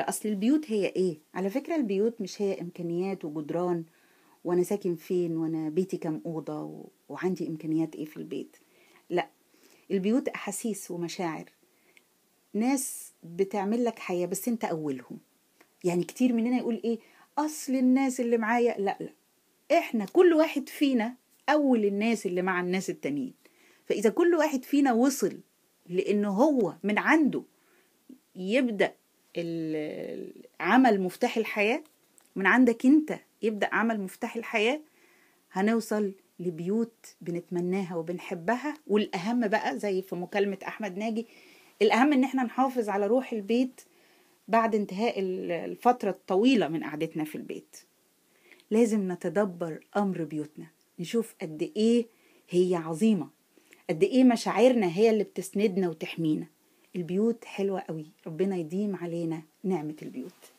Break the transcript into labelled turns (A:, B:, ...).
A: أصل البيوت هي إيه؟ على فكرة البيوت مش هي إمكانيات وجدران وأنا ساكن فين وأنا بيتي كام أوضة وعندي إمكانيات إيه في البيت لأ البيوت أحاسيس ومشاعر ناس بتعمل لك حياة بس أنت أولهم يعني كتير مننا يقول إيه أصل الناس اللي معايا لأ لأ إحنا كل واحد فينا أول الناس اللي مع الناس التانيين فإذا كل واحد فينا وصل لأنه هو من عنده يبدأ عمل مفتاح الحياة من عندك انت يبدأ عمل مفتاح الحياة هنوصل لبيوت بنتمناها وبنحبها والأهم بقى زي في مكالمة أحمد ناجي الأهم إن احنا نحافظ على روح البيت بعد انتهاء الفترة الطويلة من قعدتنا في البيت لازم نتدبر أمر بيوتنا نشوف قد إيه هي عظيمة قد إيه مشاعرنا هي اللي بتسندنا وتحمينا البيوت حلوة قوي ربنا يديم علينا نعمة البيوت